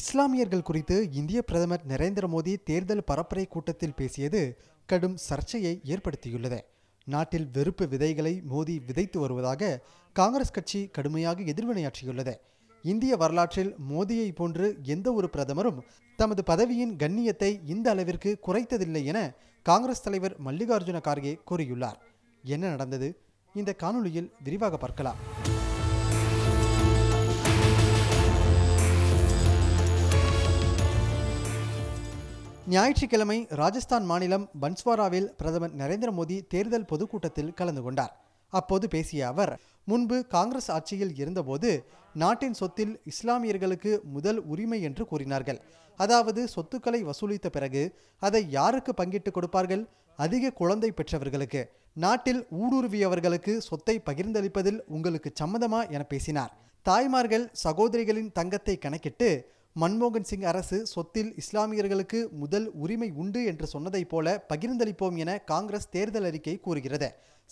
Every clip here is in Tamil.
இஸ்லாமியர்கள் குறித்து இந்திய பிரதமர் நரேந்திர மோடி தேர்தல் பரப்புரை கூட்டத்தில் பேசியது கடும் சர்ச்சையை ஏற்படுத்தியுள்ளது நாட்டில் வெறுப்பு விதைகளை மோடி விதைத்து வருவதாக காங்கிரஸ் கட்சி கடுமையாக எதிர்வினையாற்றியுள்ளது இந்திய வரலாற்றில் மோடியை போன்று எந்த ஒரு பிரதமரும் தமது பதவியின் கண்ணியத்தை இந்த அளவிற்கு குறைத்ததில்லை என காங்கிரஸ் தலைவர் மல்லிகார்ஜுன கார்கே கூறியுள்ளார் என்ன நடந்தது இந்த காணொலியில் விரிவாக பார்க்கலாம் ஞாயிற்றுக்கிழமை ராஜஸ்தான் மாநிலம் பன்ஸ்வாராவில் பிரதமர் நரேந்திர மோடி தேர்தல் பொதுக்கூட்டத்தில் கலந்து கொண்டார் அப்போது பேசிய அவர் முன்பு காங்கிரஸ் ஆட்சியில் இருந்தபோது நாட்டின் சொத்தில் இஸ்லாமியர்களுக்கு முதல் உரிமை என்று கூறினார்கள் அதாவது சொத்துக்களை வசூலித்த பிறகு அதை யாருக்கு பங்கிட்டு கொடுப்பார்கள் அதிக குழந்தை பெற்றவர்களுக்கு நாட்டில் ஊடுருவியவர்களுக்கு சொத்தை பகிர்ந்தளிப்பதில் உங்களுக்கு சம்மதமா என பேசினார் தாய்மார்கள் சகோதரிகளின் தங்கத்தை கணக்கிட்டு மன்மோகன் சிங் அரசு சொத்தில் இஸ்லாமியர்களுக்கு முதல் உரிமை உண்டு என்று சொன்னதைப் போல பகிர்ந்தளிப்போம் என காங்கிரஸ் தேர்தல் அறிக்கை கூறுகிறது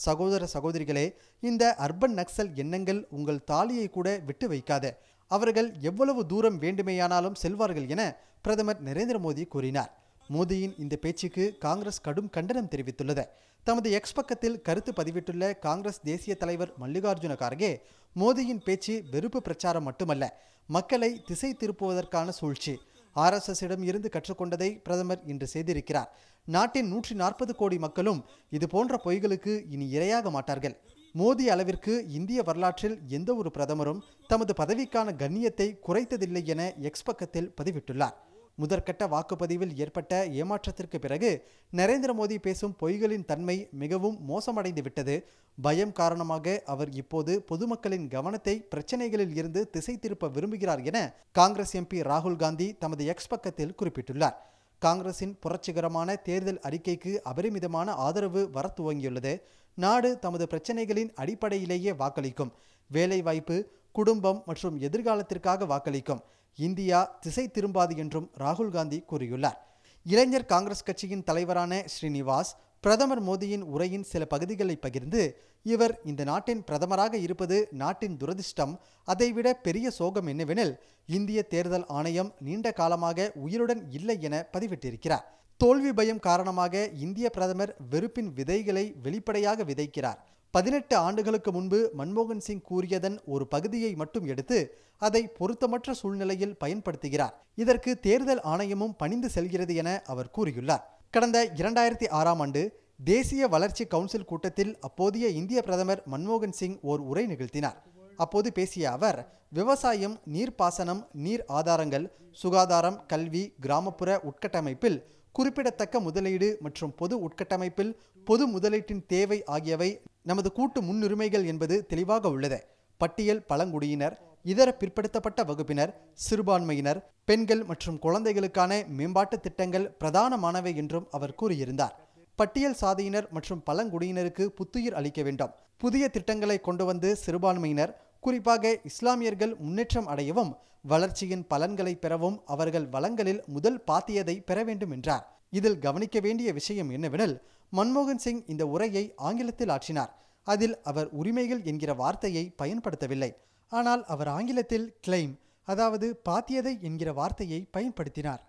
சகோதர சகோதரிகளே இந்த அர்பன் நக்சல் எண்ணங்கள் உங்கள் தாலியை கூட விட்டு வைக்காது அவர்கள் எவ்வளவு தூரம் வேண்டுமேயானாலும் செல்வார்கள் என பிரதமர் நரேந்திர மோடி கூறினார் மோடியின் இந்த பேச்சுக்கு காங்கிரஸ் கடும் கண்டனம் தெரிவித்துள்ளது தமது எக்ஸ் பக்கத்தில் கருத்து பதிவிட்டுள்ள காங்கிரஸ் தேசிய தலைவர் மல்லிகார்ஜுன கார்கே மோடியின் பேச்சு வெறுப்பு பிரச்சாரம் மட்டுமல்ல மக்களை திசை திருப்புவதற்கான சூழ்ச்சி ஆர்எஸ்எஸிடம் இருந்து கற்றுக்கொண்டதை பிரதமர் இன்று செய்திருக்கிறார் நாட்டின் நூற்றி நாற்பது கோடி மக்களும் இது போன்ற பொய்களுக்கு இனி இரையாக மாட்டார்கள் மோதி அளவிற்கு இந்திய வரலாற்றில் எந்த ஒரு பிரதமரும் தமது பதவிக்கான கண்ணியத்தை குறைத்ததில்லை என எக்ஸ் பக்கத்தில் பதிவிட்டுள்ளார் முதற்கட்ட வாக்குப்பதிவில் ஏற்பட்ட ஏமாற்றத்திற்கு பிறகு நரேந்திர மோடி பேசும் பொய்களின் தன்மை மிகவும் மோசமடைந்து விட்டது பயம் காரணமாக அவர் இப்போது பொதுமக்களின் கவனத்தை பிரச்சனைகளில் இருந்து திசை திருப்ப விரும்புகிறார் என காங்கிரஸ் எம்பி ராகுல் காந்தி தமது எக்ஸ் பக்கத்தில் குறிப்பிட்டுள்ளார் காங்கிரசின் புரட்சிகரமான தேர்தல் அறிக்கைக்கு அபரிமிதமான ஆதரவு வர துவங்கியுள்ளது நாடு தமது பிரச்சனைகளின் அடிப்படையிலேயே வாக்களிக்கும் வேலைவாய்ப்பு குடும்பம் மற்றும் எதிர்காலத்திற்காக வாக்களிக்கும் இந்தியா திசை திரும்பாது என்றும் ராகுல் காந்தி கூறியுள்ளார் இளைஞர் காங்கிரஸ் கட்சியின் தலைவரான ஸ்ரீனிவாஸ் பிரதமர் மோடியின் உரையின் சில பகுதிகளை பகிர்ந்து இவர் இந்த நாட்டின் பிரதமராக இருப்பது நாட்டின் துரதிர்ஷ்டம் அதைவிட பெரிய சோகம் என்னவெனில் இந்திய தேர்தல் ஆணையம் நீண்ட காலமாக உயிருடன் இல்லை என பதிவிட்டிருக்கிறார் தோல்வி பயம் காரணமாக இந்திய பிரதமர் வெறுப்பின் விதைகளை வெளிப்படையாக விதைக்கிறார் பதினெட்டு ஆண்டுகளுக்கு முன்பு மன்மோகன் சிங் கூறியதன் ஒரு பகுதியை மட்டும் எடுத்து அதை பொருத்தமற்ற சூழ்நிலையில் பயன்படுத்துகிறார் இதற்கு தேர்தல் ஆணையமும் பணிந்து செல்கிறது என அவர் கூறியுள்ளார் கடந்த இரண்டாயிரத்தி ஆறாம் ஆண்டு தேசிய வளர்ச்சி கவுன்சில் கூட்டத்தில் அப்போதைய இந்திய பிரதமர் மன்மோகன் சிங் ஓர் உரை நிகழ்த்தினார் அப்போது பேசிய அவர் விவசாயம் நீர்ப்பாசனம் நீர் ஆதாரங்கள் சுகாதாரம் கல்வி கிராமப்புற உட்கட்டமைப்பில் குறிப்பிடத்தக்க முதலீடு மற்றும் பொது உட்கட்டமைப்பில் பொது முதலீட்டின் தேவை ஆகியவை நமது கூட்டு முன்னுரிமைகள் என்பது தெளிவாக உள்ளது பட்டியல் பழங்குடியினர் இதர பிற்படுத்தப்பட்ட வகுப்பினர் சிறுபான்மையினர் பெண்கள் மற்றும் குழந்தைகளுக்கான மேம்பாட்டு திட்டங்கள் பிரதானமானவை என்றும் அவர் கூறியிருந்தார் பட்டியல் சாதியினர் மற்றும் பழங்குடியினருக்கு புத்துயிர் அளிக்க வேண்டும் புதிய திட்டங்களை கொண்டு வந்து சிறுபான்மையினர் குறிப்பாக இஸ்லாமியர்கள் முன்னேற்றம் அடையவும் வளர்ச்சியின் பலன்களை பெறவும் அவர்கள் வளங்களில் முதல் பாத்தியதை பெற வேண்டும் என்றார் இதில் கவனிக்க வேண்டிய விஷயம் என்னவெனில் மன்மோகன் சிங் இந்த உரையை ஆங்கிலத்தில் ஆற்றினார் அதில் அவர் உரிமைகள் என்கிற வார்த்தையை பயன்படுத்தவில்லை ஆனால் அவர் ஆங்கிலத்தில் கிளைம் அதாவது பாத்தியதை என்கிற வார்த்தையை பயன்படுத்தினார்